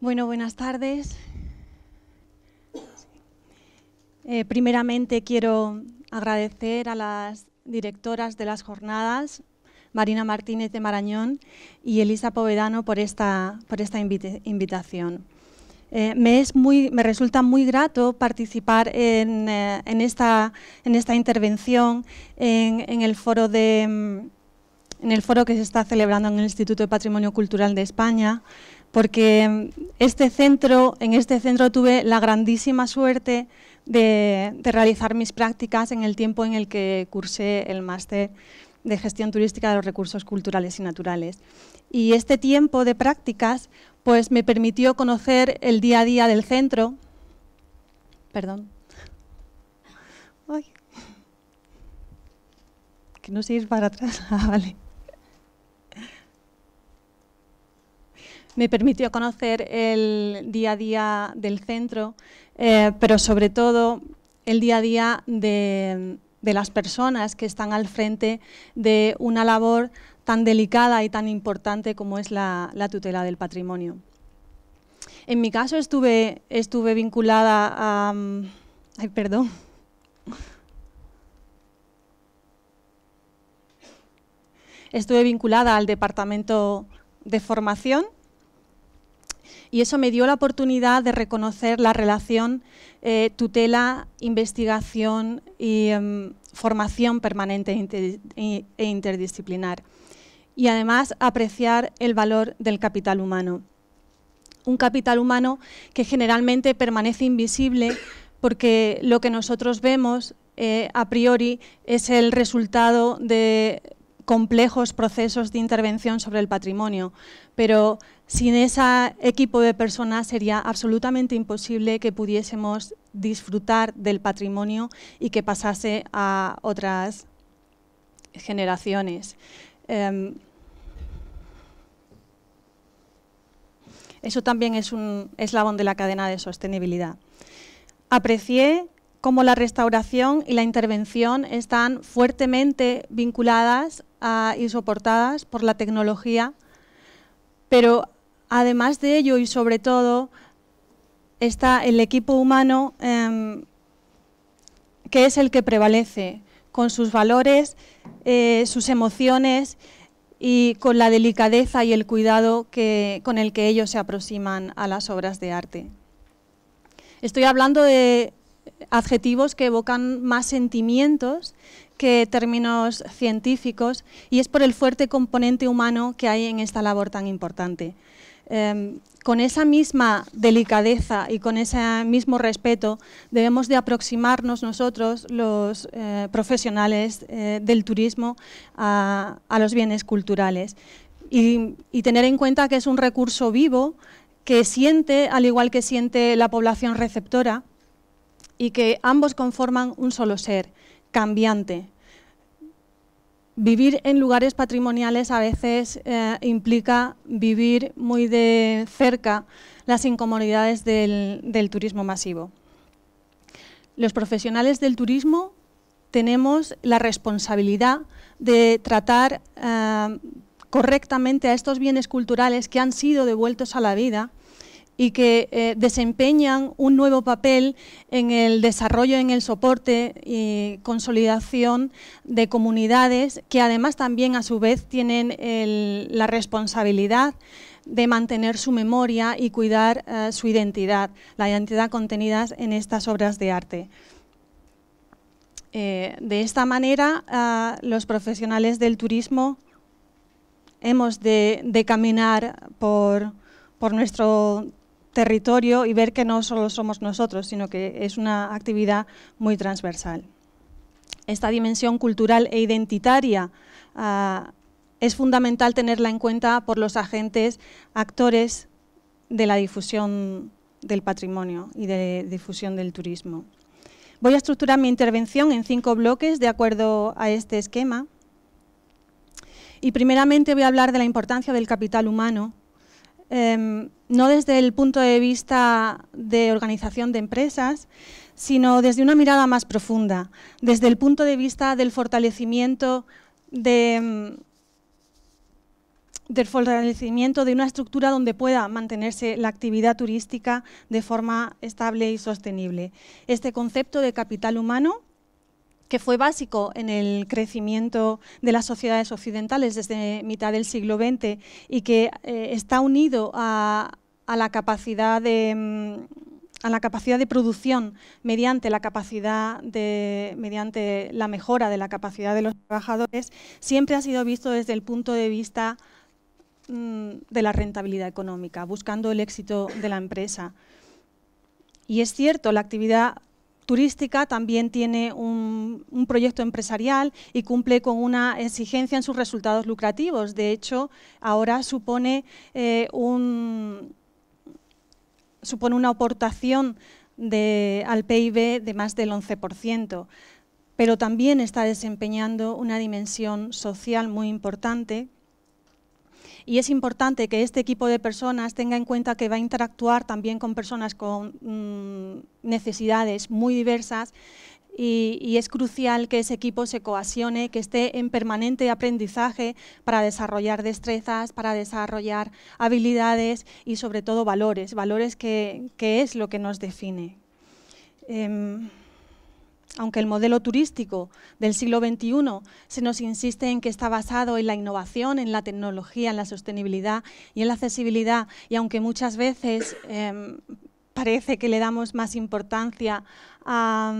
Bueno, buenas tardes. Eh, primeramente quiero agradecer a las directoras de las jornadas, Marina Martínez de Marañón y Elisa Povedano, por esta, por esta invitación. Eh, me, es me resulta muy grato participar en, eh, esta, en esta, intervención en, el foro en el foro que se está celebrando en el Instituto de Patrimonio Cultural de España, porque este centro, en este centro tuve la grandísima suerte de, realizar mis prácticas en el tiempo en el que cursé el máster de gestión turística de los recursos culturales y naturales. Y este tiempo de prácticas pues me permitió conocer el día a día del centro. Perdón. Que no sé ir para atrás. Ah, vale. me permitió conocer el día a día del centro, eh, pero sobre todo el día a día de, las personas que están al frente de una labor tan delicada y tan importante como es la, tutela del patrimonio. En mi caso estuve, estuve vinculada a... perdón. Estuve vinculada al Departamento de Formación y eso me dio la oportunidad de reconocer la relación eh, tutela, investigación y em, formación permanente e, e, e interdisciplinar. Y además apreciar el valor del capital humano. Un capital humano que generalmente permanece invisible porque lo que nosotros vemos eh, a priori es el resultado de complejos procesos de intervención sobre el patrimonio, pero sin ese equipo de personas sería absolutamente imposible que pudiésemos disfrutar del patrimonio y que pasase a otras generaciones. Em, eso también es un eslabón de la cadena de sostenibilidad. Aprecié cómo la restauración y la intervención están fuertemente vinculadas y soportadas por la tecnología, pero Además de ello y sobre todo está el equipo humano em, que es el que prevalece con sus valores, eh, sus emociones y con la delicadeza y el cuidado con el que ellos se aproximan a las obras de arte. Estoy hablando de adjetivos que evocan más sentimientos que términos científicos y es por el fuerte componente humano que hay en esta labor tan importante. Em, con esa misma delicadeza y con ese mismo respeto debemos de aproximarnos nosotros, los eh, profesionales eh, del turismo, a, los bienes culturales y tener en cuenta que es un recurso vivo que siente, al igual que siente la población receptora, y que ambos conforman un solo ser, cambiante, vivir en lugares patrimoniales a veces eh, implica vivir muy de cerca las incomodidades del, turismo masivo. Los profesionales del turismo tenemos la responsabilidad de tratar eh, correctamente a estos bienes culturales que han sido devueltos a la vida y que eh, desempeñan un nuevo papel en el desarrollo, en el soporte y consolidación de comunidades que además también a su vez tienen la responsabilidad de mantener su memoria y cuidar eh, su identidad, la identidad contenida en estas obras de arte. Eh, de esta manera, los profesionales del turismo hemos de, caminar por, por nuestro territorio y ver que no solo somos nosotros, sino que es una actividad muy transversal. Esta dimensión cultural e identitaria ah, es fundamental tenerla en cuenta por los agentes, actores de la difusión del patrimonio y de difusión del turismo. Voy a estructurar mi intervención en cinco bloques de acuerdo a este esquema. Y primeramente voy a hablar de la importancia del capital humano Em, no desde el punto de vista de organización de empresas, sino desde una mirada más profunda, desde el punto de vista del fortalecimiento em, del fortalecimiento de una estructura donde pueda mantenerse la actividad turística de forma estable y sostenible. Este concepto de capital humano que fue básico en el crecimiento de las sociedades occidentales desde mitad del siglo XX y que eh, está unido a, la capacidad de... Mm, a la capacidad de producción mediante la capacidad de mediante la mejora de la capacidad de los trabajadores siempre ha sido visto desde el punto de vista mm, de la rentabilidad económica buscando el éxito de la empresa y es cierto la actividad turística, también tiene un, proyecto empresarial y cumple con una exigencia en sus resultados lucrativos. De hecho, ahora supone, eh, una aportación al PIB de más del 11% pero también está desempeñando una dimensión social muy importante y es importante que este equipo de personas tenga en cuenta que va a interactuar también con personas con mm, necesidades muy diversas y, es crucial que ese equipo se coasione, que esté en permanente aprendizaje para desarrollar destrezas, para desarrollar habilidades y sobre todo valores, valores que, es lo que nos define. Em, aunque el modelo turístico del siglo XXI se nos insiste en que está basado en la innovación, en la tecnología, en la sostenibilidad y en la accesibilidad, y aunque muchas veces em, parece que le damos más importancia a,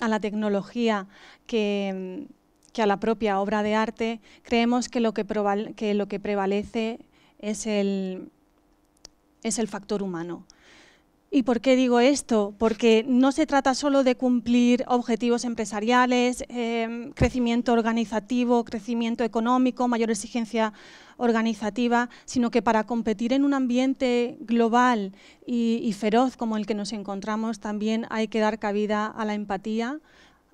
la tecnología que, a la propia obra de arte, creemos que lo que, prevalece es el factor humano. ¿Y por qué digo esto? Porque no se trata solo de cumplir objetivos empresariales, em, crecimiento organizativo, crecimiento económico, mayor exigencia organizativa, sino que para competir en un ambiente global y feroz como el que nos encontramos, también hay que dar cabida a la empatía,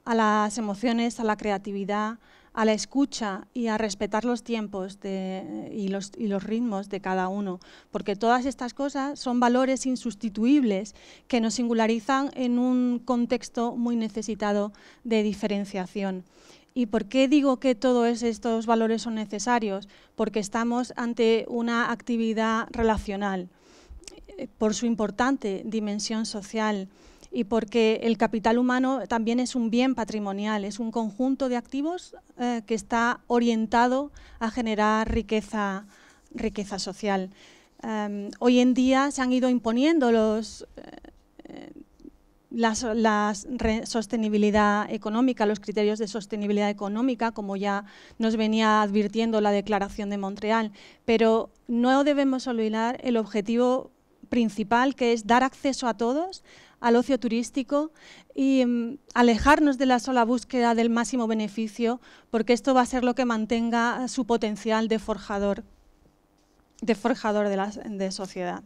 a las emociones, a la creatividad, a la escucha y a respetar los tiempos y, los, y, los, ritmos de cada uno, porque todas estas cosas son valores insustituibles que nos singularizan en un contexto muy necesitado de diferenciación. ¿Y por qué digo que todos estos valores son necesarios? Porque estamos ante una actividad relacional, eh, por su importante dimensión social, y porque el capital humano también es un bien patrimonial, es un conjunto de activos eh, que está orientado a generar riqueza, social. Em, hoy en día se han ido imponiendo los, eh, las, sostenibilidad económica, los criterios de sostenibilidad económica, como ya nos venía advirtiendo la Declaración de Montreal, pero no debemos olvidar el objetivo principal, que es dar acceso a todos al ocio turístico y mm, alejarnos de la sola búsqueda del máximo beneficio, porque esto va a ser lo que mantenga su potencial de forjador, de, forjador de, sociedad.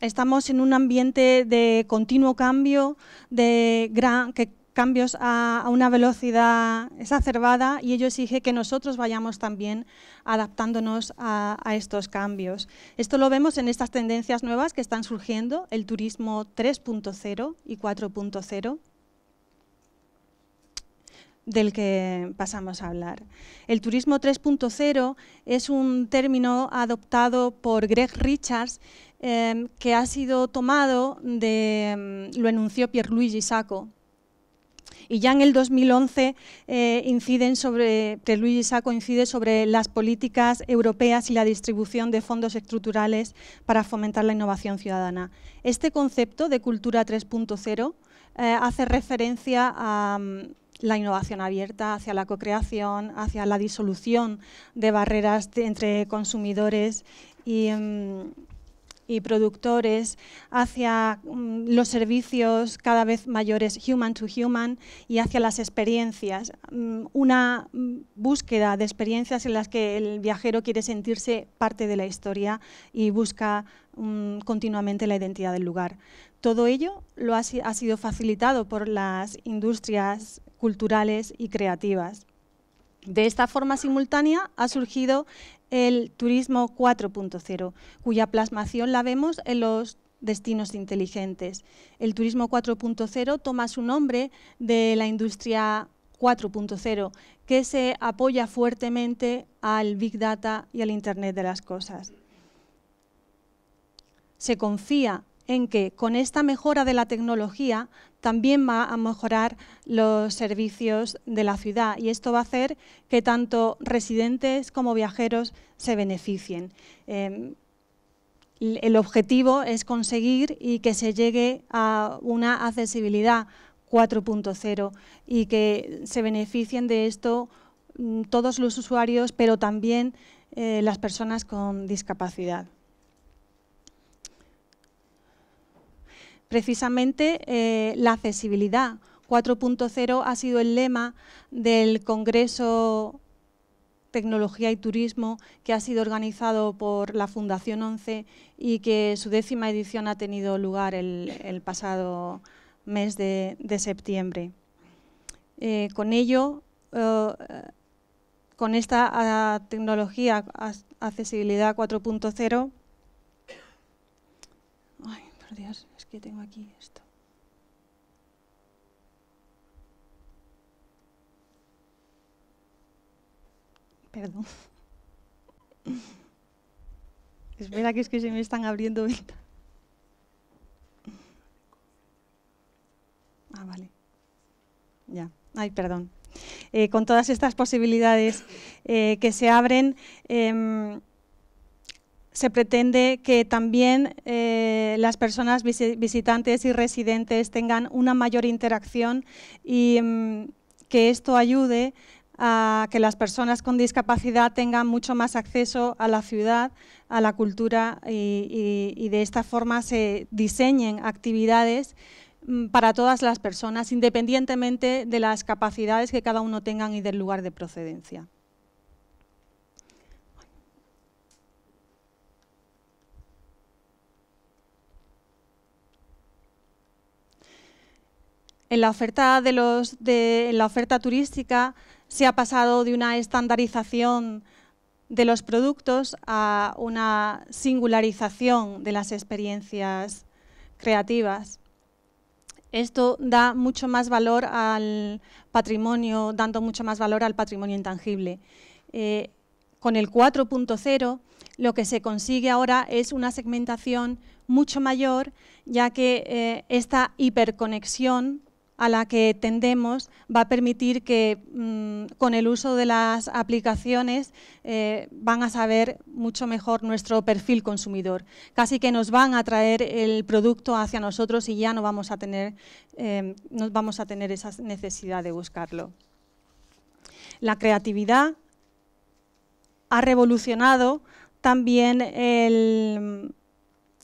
estamos en un ambiente de continuo cambio, de gran, que cambios a, una velocidad exacerbada y ello exige que nosotros vayamos también adaptándonos a, estos cambios. Esto lo vemos en estas tendencias nuevas que están surgiendo, el turismo 3.0 y 4.0 del que pasamos a hablar. El turismo 3.0 es un término adoptado por Greg Richards eh, que ha sido tomado de, mm, lo enunció Pierluigi Sacco, y ya en el 2011 eh, inciden sobre, que Saco incide sobre las políticas europeas y la distribución de fondos estructurales para fomentar la innovación ciudadana. Este concepto de cultura 3.0 eh, hace referencia a mm, la innovación abierta, hacia la co-creación, hacia la disolución de barreras entre consumidores y... Mm, y productores hacia mm, los servicios cada vez mayores human to human y hacia las experiencias. Mm, una mm, búsqueda de experiencias en las que el viajero quiere sentirse parte de la historia y busca continuamente la identidad del lugar. Todo ello lo ha, ha sido facilitado por las industrias culturales y creativas. De esta forma simultánea ha surgido el turismo 4.0, cuya plasmación la vemos en los destinos inteligentes. El turismo 4.0 toma su nombre de la industria 4.0, que se apoya fuertemente al Big Data y al Internet de las Cosas. Se confía en que con esta mejora de la tecnología también va a mejorar los servicios de la ciudad y esto va a hacer que tanto residentes como viajeros se beneficien. Em, el objetivo es conseguir y que se llegue a una accesibilidad 4.0 y que se beneficien de esto mm, todos los usuarios, pero también eh, las personas con discapacidad. precisamente eh, la accesibilidad. 4.0 ha sido el lema del Congreso Tecnología y Turismo que ha sido organizado por la Fundación 11 y que su décima edición ha tenido lugar el, pasado mes de, septiembre. Eh, con ello, eh, con esta ah, tecnología, accesibilidad 4.0, yo tengo aquí esto. Perdón. Espera que es que se me están abriendo ventanas. Ah, vale. Ya. Ay, perdón. Eh, con todas estas posibilidades eh, que se abren, em, se pretende que también eh, las personas visitantes y residentes tengan una mayor interacción y mm, que esto ayude a que las personas con discapacidad tengan mucho más acceso a la ciudad, a la cultura y, de esta forma se diseñen actividades mm, para todas las personas, independientemente de las capacidades que cada uno tenga y del lugar de procedencia. En la oferta, de la oferta turística se ha pasado de una estandarización de los productos a una singularización de las experiencias creativas. Esto da mucho más valor al patrimonio, dando mucho más valor al patrimonio intangible. Eh, con el 4.0 lo que se consigue ahora es una segmentación mucho mayor, ya que eh, esta hiperconexión a la que tendemos va a permitir que mm, con el uso de las aplicaciones eh, van a saber mucho mejor nuestro perfil consumidor. Casi que nos van a traer el producto hacia nosotros y ya no vamos a tener, eh, esa necesidad de buscarlo. La creatividad ha revolucionado también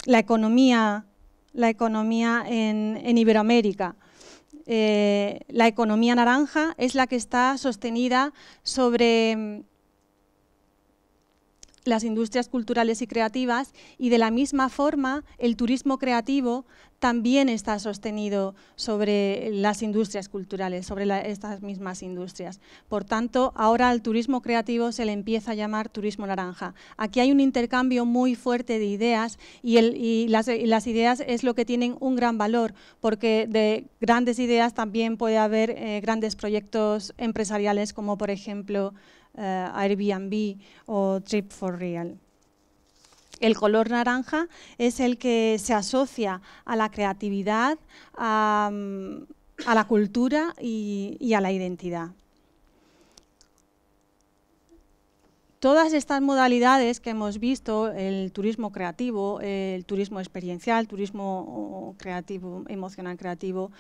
la economía, en Iberoamérica. Eh, la economía naranja es la que está sostenida sobre mm, las industrias culturales y creativas y de la misma forma el turismo creativo también está sostenido sobre las industrias culturales, sobre estas mismas industrias. Por tanto, ahora al turismo creativo se le empieza a llamar turismo naranja. Aquí hay un intercambio muy fuerte de ideas y, el, las, ideas es lo que tienen un gran valor, porque de grandes ideas también puede haber eh, grandes proyectos empresariales como por ejemplo eh, Airbnb o Trip for Real. El color naranja es el que se asocia a la creatividad, a, la cultura y, a la identidad. todas estas modalidades que hemos visto, el turismo creativo, el turismo experiencial, turismo creativo, emocional creativo,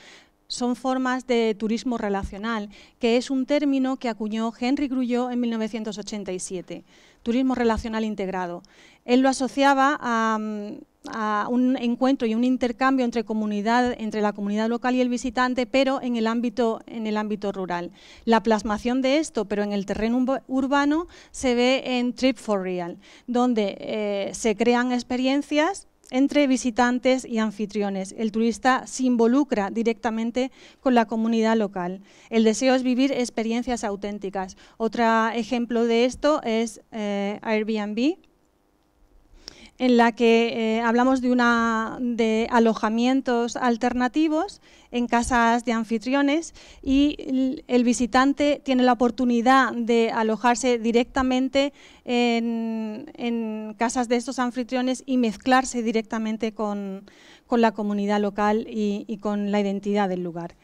son formas de turismo relacional, que es un término que acuñó Henry Grulló en 1987, turismo relacional integrado. Él lo asociaba a, un encuentro y un intercambio entre, comunidad, entre la comunidad local y el visitante, pero en el, ámbito, en el ámbito rural. La plasmación de esto, pero en el terreno urbano, se ve en Trip for Real, donde eh, se crean experiencias entre visitantes y anfitriones. El turista se involucra directamente con la comunidad local. El deseo es vivir experiencias auténticas. Otro ejemplo de esto es eh, Airbnb, en la que eh, hablamos de, una, de alojamientos alternativos en casas de anfitriones y el visitante tiene la oportunidad de alojarse directamente en, casas de estos anfitriones y mezclarse directamente con, la comunidad local y, con la identidad del lugar.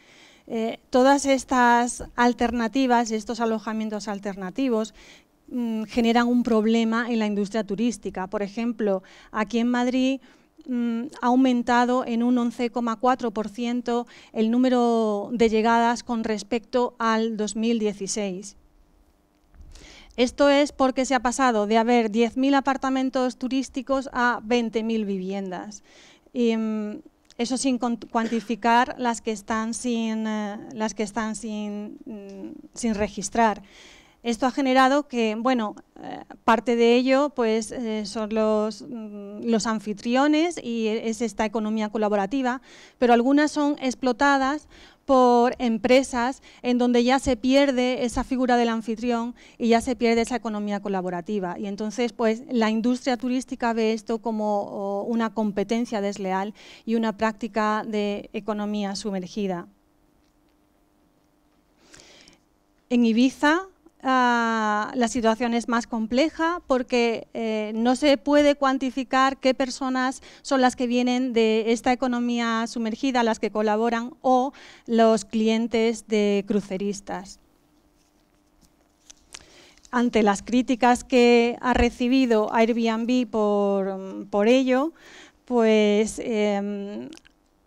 Eh, todas estas alternativas, estos alojamientos alternativos Mm, generan un problema en la industria turística. Por ejemplo, aquí en Madrid mm, ha aumentado en un 11,4% el número de llegadas con respecto al 2016. Esto es porque se ha pasado de haber 10.000 apartamentos turísticos a 20.000 viviendas. Y, mm, eso sin cuantificar las que están sin, eh, las que están sin registrar. Esto ha generado que, bueno, eh, parte de ello pues, eh, son los, mm, los, anfitriones y es esta economía colaborativa, pero algunas son explotadas por empresas en donde ya se pierde esa figura del anfitrión y ya se pierde esa economía colaborativa. Y entonces, pues, la industria turística ve esto como una competencia desleal y una práctica de economía sumergida. En Ibiza, la situación es más compleja porque eh, no se puede cuantificar qué personas son las que vienen de esta economía sumergida, las que colaboran o los clientes de cruceristas. Ante las críticas que ha recibido Airbnb por, ello, pues em,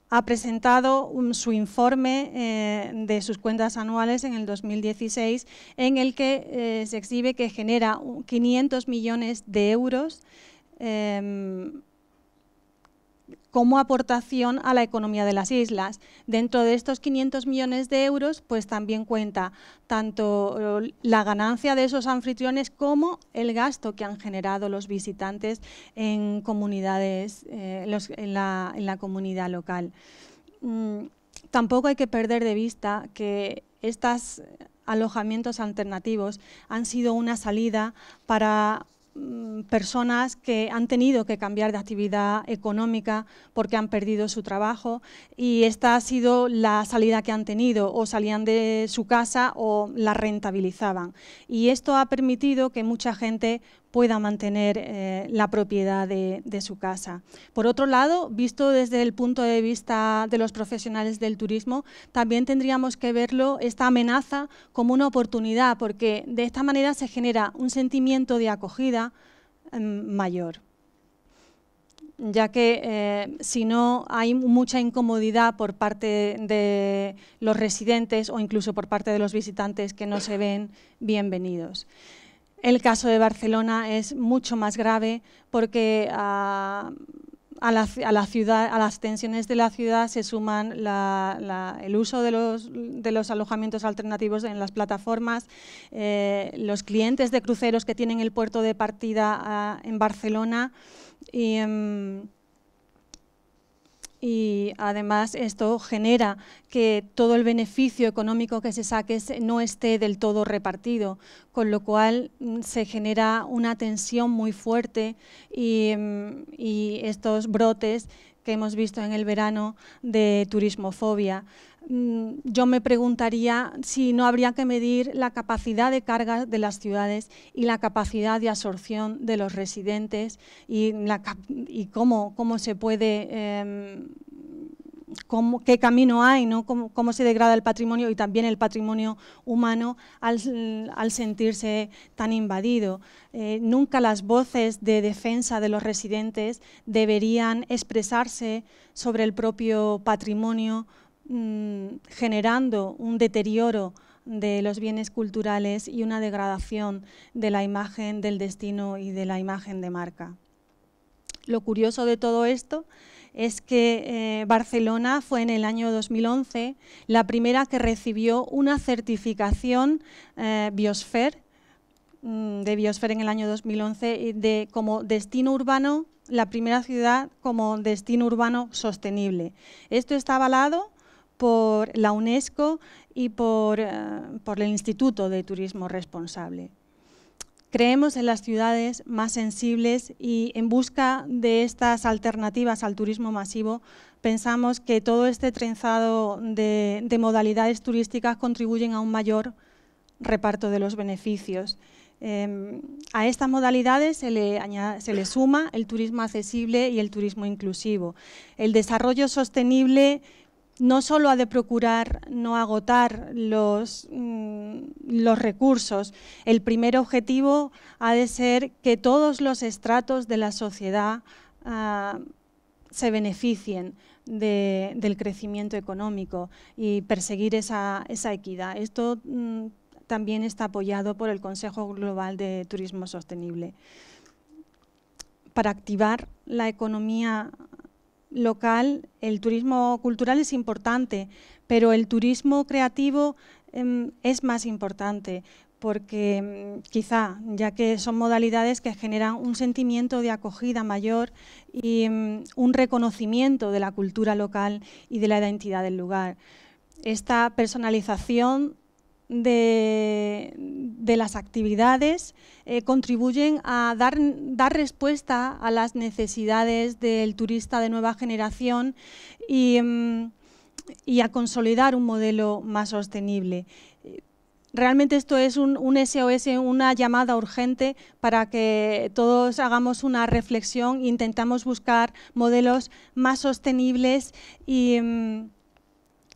ha presentado su informe eh, de sus cuentas anuales en el 2016, en el que eh, se exhibe que genera 500 millones de euros em, como aportación a la economía de las islas. Dentro de estos 500 millones de euros, pues también cuenta tanto eh, la ganancia de esos anfitriones como el gasto que han generado los visitantes en comunidades, eh, en, la, comunidad local. Mm, tampoco hay que perder de vista que estos alojamientos alternativos han sido una salida para Mm, personas que han tenido que cambiar de actividad económica porque han perdido su trabajo y esta ha sido la salida que han tenido, o salían de su casa o la rentabilizaban. Y esto ha permitido que mucha gente pueda mantener eh, la propiedad de, su casa. Por otro lado, visto desde el punto de vista de los profesionales del turismo, también tendríamos que verlo, esta amenaza, como una oportunidad, porque de esta manera se genera un sentimiento de acogida em, mayor ya que eh, si no hay mucha incomodidad por parte de los residentes o incluso por parte de los visitantes que no se ven bienvenidos. El caso de Barcelona es mucho más grave porque ah, a, la, ciudad, a las tensiones de la ciudad se suman el uso de los, de los, alojamientos alternativos en las plataformas, eh, los clientes de cruceros que tienen el puerto de partida ah, en Barcelona y... Em, y además esto genera que todo el beneficio económico que se saque no esté del todo repartido, con lo cual mm, se genera una tensión muy fuerte y, mm, y estos brotes que hemos visto en el verano de turismofobia. Mm, yo me preguntaría si no habría que medir la capacidad de carga de las ciudades y la capacidad de absorción de los residentes y, cómo, cómo se puede em, qué camino hay, ¿no? Cómo, cómo, se degrada el patrimonio y también el patrimonio humano al, sentirse tan invadido. Eh, nunca las voces de defensa de los residentes deberían expresarse sobre el propio patrimonio mm, generando un deterioro de los bienes culturales y una degradación de la imagen del destino y de la imagen de marca. Lo curioso de todo esto es que eh, Barcelona fue en el año 2011 la primera que recibió una certificación eh, Biosfer, mm, de Biosfer en el año 2011 de, como destino urbano, la primera ciudad como destino urbano sostenible. Esto está avalado por la UNESCO y por eh, el Instituto de Turismo Responsable. Creemos en las ciudades más sensibles y en busca de estas alternativas al turismo masivo, pensamos que todo este trenzado de, modalidades turísticas contribuyen a un mayor reparto de los beneficios. Em, a estas modalidades se le, se le, suma el turismo accesible y el turismo inclusivo. El desarrollo sostenible no solo ha de procurar no agotar los, mm, los, recursos, el primer objetivo ha de ser que todos los estratos de la sociedad ah, se beneficien del crecimiento económico y perseguir esa, equidad. Esto mm, también está apoyado por el Consejo Global de Turismo Sostenible. Para activar la economía local, el turismo cultural es importante, pero el turismo creativo em, es más importante porque em, quizá, ya que son modalidades que generan un sentimiento de acogida mayor y em, un reconocimiento de la cultura local y de la identidad del lugar. Esta personalización de, las actividades eh, contribuyen a dar, dar respuesta a las necesidades del turista de nueva generación y, mm, a consolidar un modelo más sostenible realmente esto es un, SOS, una llamada urgente para que todos hagamos una reflexión, intentamos buscar modelos más sostenibles y... Mm,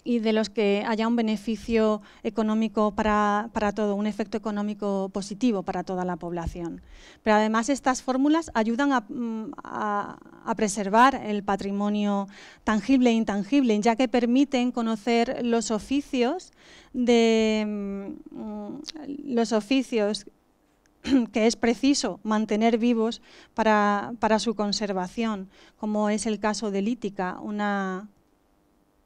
y de los que haya un beneficio económico para, todo, un efecto económico positivo para toda la población. Pero además estas fórmulas ayudan a, mm, preservar el patrimonio tangible e intangible, ya que permiten conocer los oficios de mm, los oficios que es preciso mantener vivos para, para, su conservación, como es el caso de Lítica, una,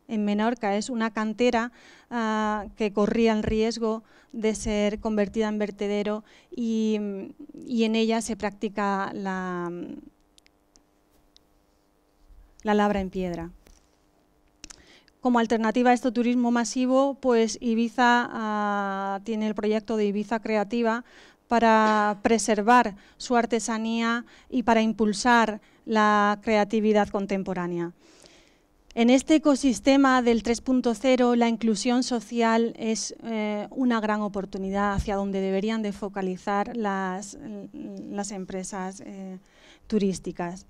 en Menorca. Es una cantera ah, que corría el riesgo de ser convertida en vertedero y, en ella se practica la, labra en piedra. Como alternativa a este turismo masivo, pues Ibiza ah, tiene el proyecto de Ibiza Creativa para preservar su artesanía y para impulsar la creatividad contemporánea. En este ecosistema del 3.0, la inclusión social es eh, una gran oportunidad hacia donde deberían de focalizar las, empresas eh, turísticas.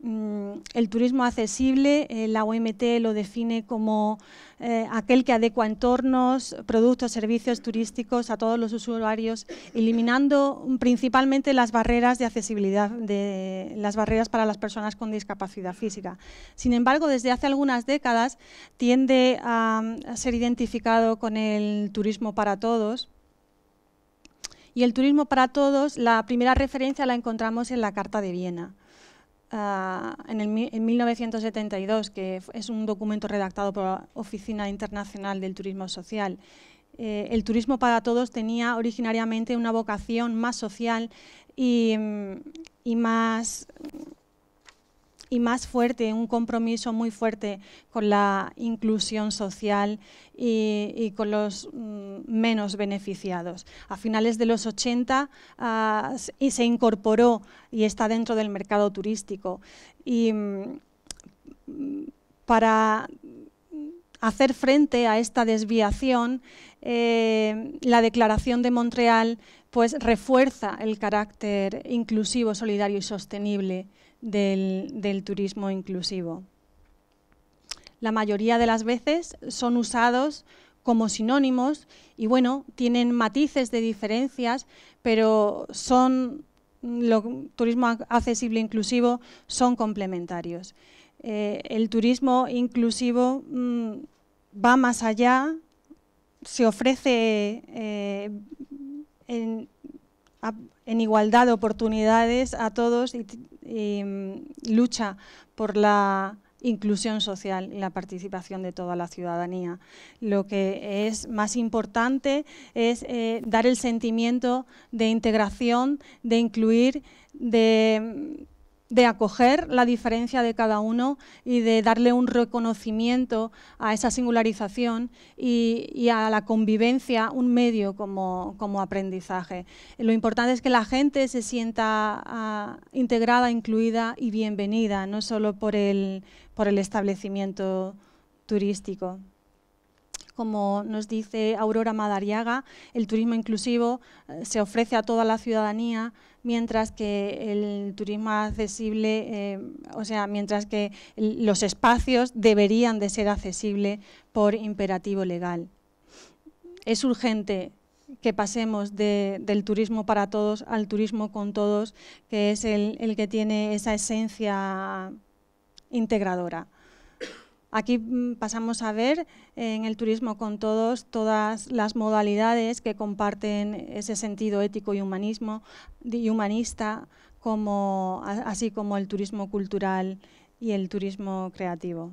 Mm, el turismo accesible, eh, la OMT lo define como eh, aquel que adecua entornos, productos, servicios turísticos a todos los usuarios, eliminando principalmente las barreras de accesibilidad, de, las barreras para las personas con discapacidad física. Sin embargo, desde hace algunas décadas tiende a ser identificado con el turismo para todos, y el turismo para todos, la primera referencia la encontramos en la Carta de Viena. Ah, en, el, 1972, que es un documento redactado por la Oficina Internacional del Turismo Social. Eh, el turismo para todos tenía originariamente una vocación más social y mm, más y más fuerte, un compromiso muy fuerte con la inclusión social y, con los mm, menos beneficiados. A finales de los 80 ah, y se incorporó y está dentro del mercado turístico. Y mm, para hacer frente a esta desviación, eh, la Declaración de Montreal pues, refuerza el carácter inclusivo, solidario y sostenible del, turismo inclusivo. La mayoría de las veces son usados como sinónimos y bueno, tienen matices de diferencias, pero son turismo accesible inclusivo son complementarios. Eh, el turismo inclusivo mm, va más allá, se ofrece eh, en, en, igualdad de oportunidades a todos y y em, lucha por la inclusión social y la participación de toda la ciudadanía. Lo que es más importante es eh, dar el sentimiento de integración, de incluir, de de acoger la diferencia de cada uno y de darle un reconocimiento a esa singularización y, a la convivencia, un medio como, aprendizaje. Lo importante es que la gente se sienta ah, integrada, incluida y bienvenida, no solo por el establecimiento turístico como nos dice Aurora Madariaga, el turismo inclusivo eh, se ofrece a toda la ciudadanía mientras que el turismo accesible, eh, o sea, mientras que los espacios deberían de ser accesibles por imperativo legal. Es urgente que pasemos del turismo para todos al turismo con todos, que es el que tiene esa esencia integradora. Aquí mm, pasamos a ver eh, en el turismo con todos todas las modalidades que comparten ese sentido ético y humanismo humanista, así como el turismo cultural y el turismo creativo.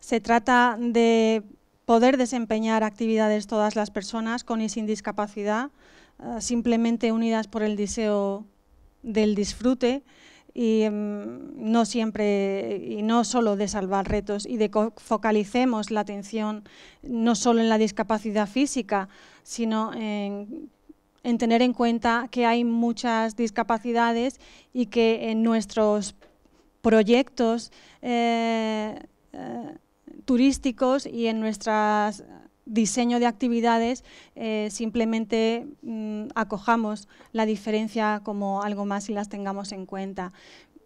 Se trata de poder desempeñar actividades todas las personas con y sin discapacidad, eh, simplemente unidas por el deseo del disfrute, y mm, no siempre y no solo de salvar retos y de que focalicemos la atención no solo en la discapacidad física, sino en, tener en cuenta que hay muchas discapacidades y que en nuestros proyectos eh, eh, turísticos y en nuestras diseño de actividades eh, simplemente mm, acojamos la diferencia como algo más y las tengamos en cuenta.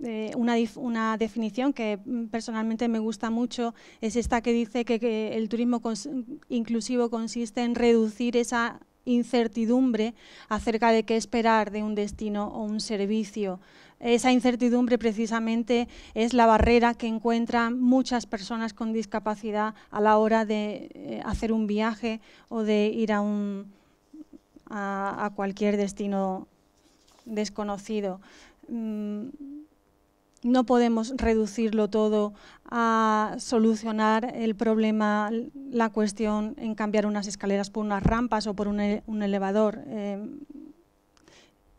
Eh, una, una, definición que mm, personalmente me gusta mucho es esta que dice que, el turismo inclusivo consiste en reducir esa incertidumbre acerca de qué esperar de un destino o un servicio. Esa incertidumbre precisamente es la barrera que encuentran muchas personas con discapacidad a la hora de eh, hacer un viaje o de ir a, un, a, cualquier destino desconocido. Mm, no podemos reducirlo todo a solucionar el problema, la cuestión en cambiar unas escaleras por unas rampas o por un, e-, elevador. Em,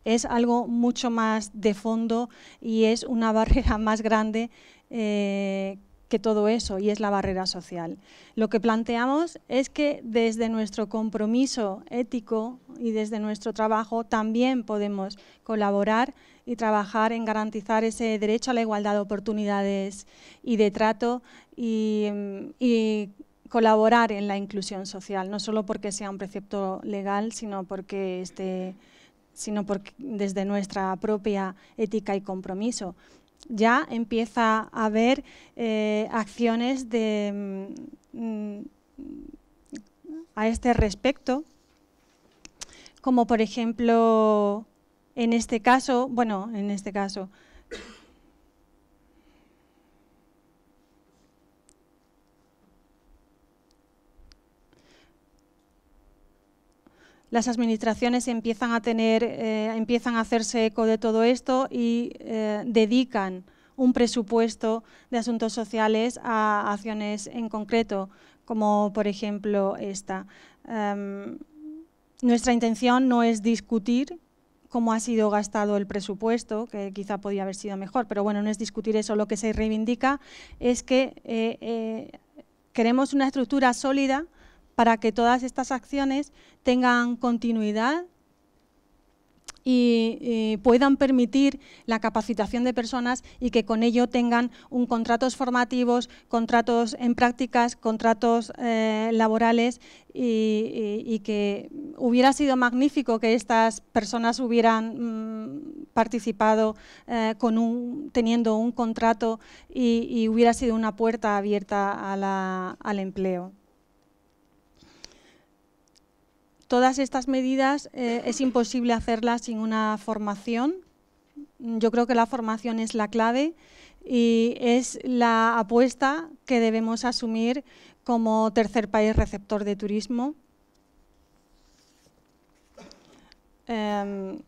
es algo mucho más de fondo y es una barrera más grande eh, que todo eso y es la barrera social. Lo que planteamos es que desde nuestro compromiso ético y desde nuestro trabajo también podemos colaborar y trabajar en garantizar ese derecho a la igualdad de oportunidades y de trato y, mm, colaborar en la inclusión social, no solo porque sea un precepto legal, sino porque sino desde nuestra propia ética y compromiso. Ya empieza a haber eh, acciones de, mm, a este respecto, como por ejemplo en este caso, bueno, en este caso, las administraciones empiezan a tener, eh, empiezan a hacerse eco de todo esto y eh, dedican un presupuesto de asuntos sociales a acciones en concreto, como por ejemplo esta. Em, nuestra intención no es discutir cómo ha sido gastado el presupuesto, que quizá podía haber sido mejor, pero bueno, no es discutir eso. Lo que se reivindica es que eh, eh, queremos una estructura sólida para que todas estas acciones tengan continuidad y, puedan permitir la capacitación de personas y que con ello tengan un contratos formativos, contratos en prácticas, contratos eh, laborales y, que hubiera sido magnífico que estas personas hubieran mm, participado eh, teniendo un contrato y, hubiera sido una puerta abierta al empleo todas estas medidas eh, es imposible hacerlas sin una formación. Yo creo que la formación es la clave y es la apuesta que debemos asumir como tercer país receptor de turismo. Em,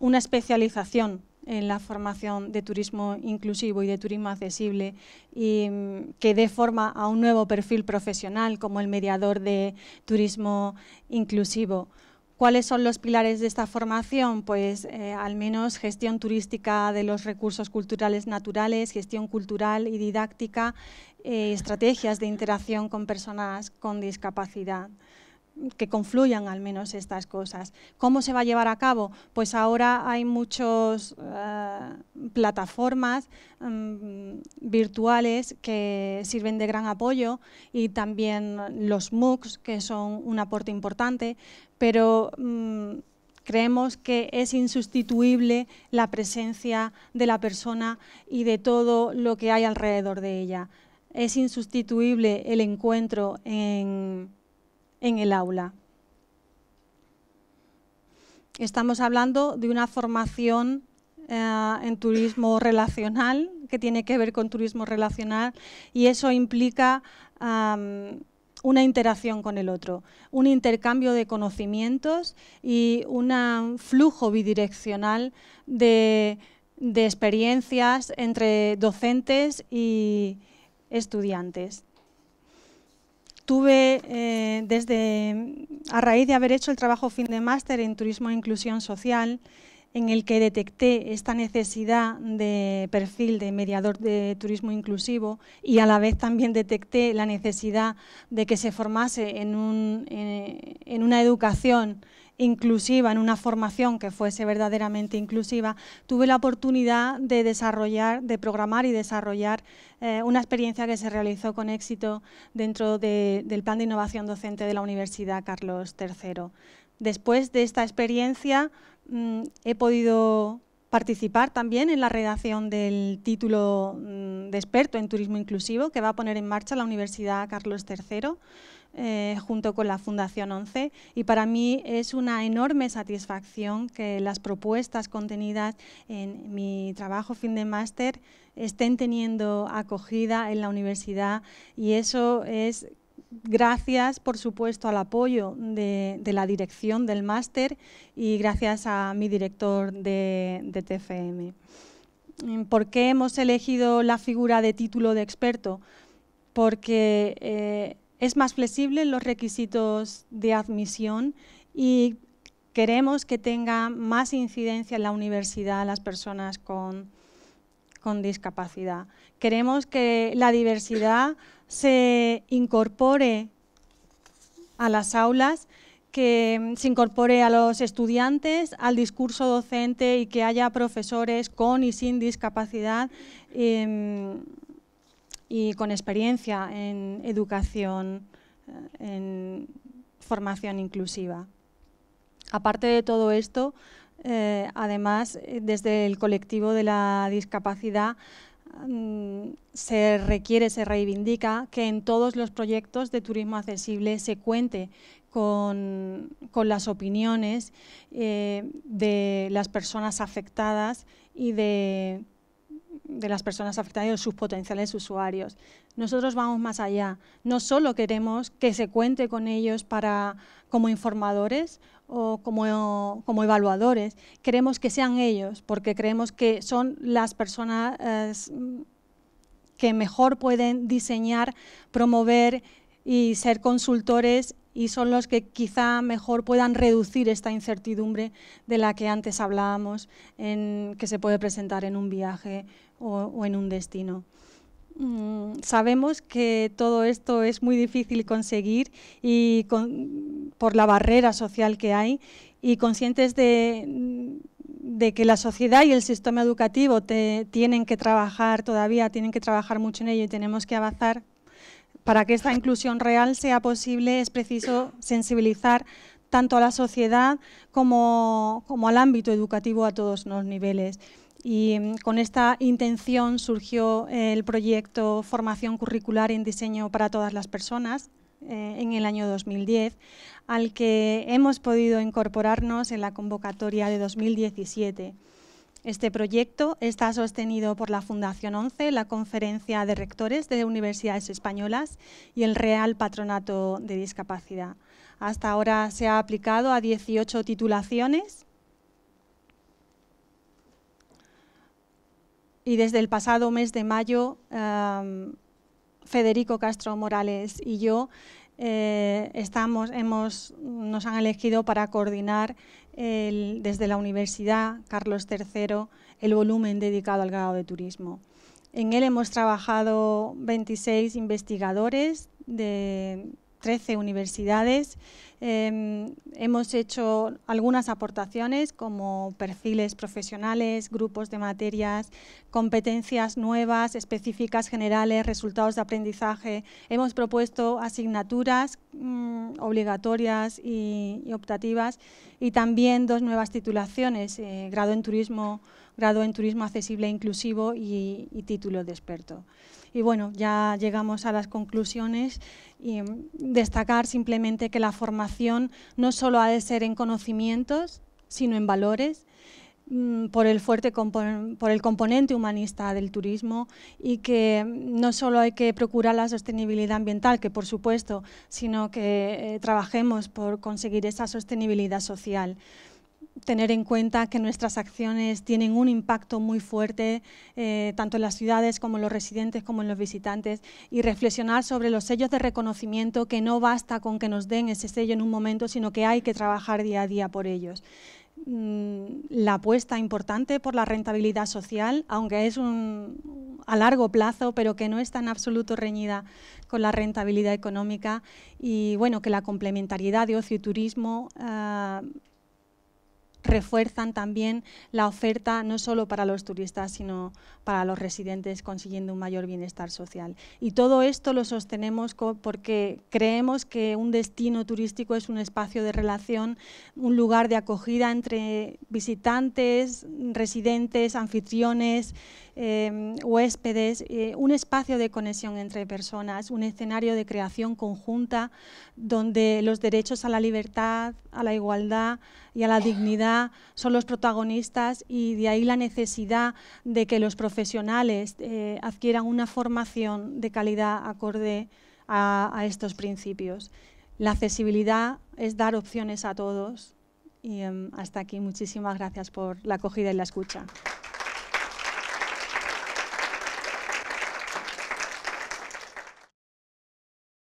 una especialización en la formación de turismo inclusivo y de turismo accesible y mm, que dé forma a un nuevo perfil profesional como el mediador de turismo inclusivo. ¿Cuáles son los pilares de esta formación? Pues eh, al menos gestión turística de los recursos culturales naturales, gestión cultural y didáctica, eh, estrategias de interacción con personas con discapacidad que confluyan al menos estas cosas. ¿Cómo se va a llevar a cabo? Pues ahora hay muchas eh, plataformas mm, virtuales que sirven de gran apoyo y también los MOOCs, que son un aporte importante, pero mm, creemos que es insustituible la presencia de la persona y de todo lo que hay alrededor de ella. Es insustituible el encuentro en en el aula. Estamos hablando de una formación eh, en turismo relacional, que tiene que ver con turismo relacional, y eso implica una interacción con el otro, un intercambio de conocimientos y un flujo bidireccional de experiencias entre docentes y estudiantes tuve eh, desde, a raíz de haber hecho el trabajo fin de máster en turismo e inclusión social, en el que detecté esta necesidad de perfil de mediador de turismo inclusivo y a la vez también detecté la necesidad de que se formase en, eh, en una educación inclusiva, en una formación que fuese verdaderamente inclusiva, tuve la oportunidad de desarrollar, de programar y desarrollar eh, una experiencia que se realizó con éxito dentro del Plan de Innovación Docente de la Universidad Carlos III. Después de esta experiencia mm, he podido participar también en la redacción del título mm, de experto en turismo inclusivo que va a poner en marcha la Universidad Carlos III. Eh, junto con la Fundación 11 y para mí es una enorme satisfacción que las propuestas contenidas en mi trabajo fin de máster estén teniendo acogida en la universidad y eso es gracias, por supuesto, al apoyo de, la dirección del máster y gracias a mi director de, TFM. ¿Por qué hemos elegido la figura de título de experto? Porque eh, es más flexible en los requisitos de admisión y queremos que tenga más incidencia en la universidad las personas con, con discapacidad. Queremos que la diversidad se incorpore a las aulas que se incorpore a los estudiantes, al discurso docente y que haya profesores con y sin discapacidad em, y con experiencia en educación, eh, en formación inclusiva. Aparte de todo esto, eh, además, eh, desde el colectivo de la discapacidad mm, se requiere, se reivindica que en todos los proyectos de turismo accesible se cuente con, las opiniones de las personas afectadas y de de las personas afectadas y de sus potenciales usuarios. Nosotros vamos más allá. No solo queremos que se cuente con ellos para, como informadores o como, como evaluadores, queremos que sean ellos, porque creemos que son las personas mm, que mejor pueden diseñar, promover y ser consultores y son los que quizá mejor puedan reducir esta incertidumbre de la que antes hablábamos, en, que se puede presentar en un viaje o, en un destino. Mm, sabemos que todo esto es muy difícil conseguir y por la barrera social que hay y conscientes de, que la sociedad y el sistema educativo tienen que trabajar todavía, tienen que trabajar mucho en ello y tenemos que avanzar. Para que esta inclusión real sea posible es preciso sensibilizar tanto a la sociedad como al ámbito educativo a todos los niveles y mm, con esta intención surgió eh, el proyecto Formación Curricular en Diseño para Todas las Personas eh, en el año 2010, al que hemos podido incorporarnos en la convocatoria de 2017. Este proyecto está sostenido por la Fundación 11, la Conferencia de Rectores de Universidades Españolas y el Real Patronato de Discapacidad. Hasta ahora se ha aplicado a 18 titulaciones y desde el pasado mes de mayo Federico Castro Morales y yo eh, estamos, hemos, nos han elegido para coordinar desde la Universidad Carlos III el volumen dedicado al grado de turismo. En él hemos trabajado 26 investigadores de 13 universidades. Em, hemos hecho algunas aportaciones como perfiles profesionales, grupos de materias, competencias nuevas, específicas generales, resultados de aprendizaje. Hemos propuesto asignaturas mm, obligatorias y, optativas y también dos nuevas titulaciones, eh, grado en turismo grado en Turismo Accesible e Inclusivo y, título de experto. Y bueno, ya llegamos a las conclusiones y mm, destacar simplemente que la formación no solo ha de ser en conocimientos, sino en valores, mm, por el fuerte componente humanista del turismo y que mm, no solo hay que procurar la sostenibilidad ambiental, que por supuesto, sino que eh, trabajemos por conseguir esa sostenibilidad social tener en cuenta que nuestras acciones tienen un impacto muy fuerte, eh, tanto en las ciudades como en los residentes, como en los visitantes, y reflexionar sobre los sellos de reconocimiento, que no basta con que nos den ese sello en un momento, sino que hay que trabajar día a día por ellos mm, la apuesta importante por la rentabilidad social, aunque es a largo plazo, pero que no está en absoluto reñida con la rentabilidad económica y bueno, que la complementariedad de ocio y turismo ah, refuerzan también la oferta no solo para los turistas, sino para los residentes, consiguiendo un mayor bienestar social. Y todo esto lo sostenemos porque creemos que un destino turístico es un espacio de relación, un lugar de acogida entre visitantes, residentes, anfitriones, Em, eh, huéspedes, un espacio de conexión entre personas, un escenario de creación conjunta donde los derechos a la libertad, a la igualdad y a la dignidad son los protagonistas y de ahí la necesidad de que los profesionales eh, adquieran una formación de calidad acorde a, estos principios. La accesibilidad es dar opciones a todos. Y em, hasta aquí, muchísimas gracias por la acogida y la escucha.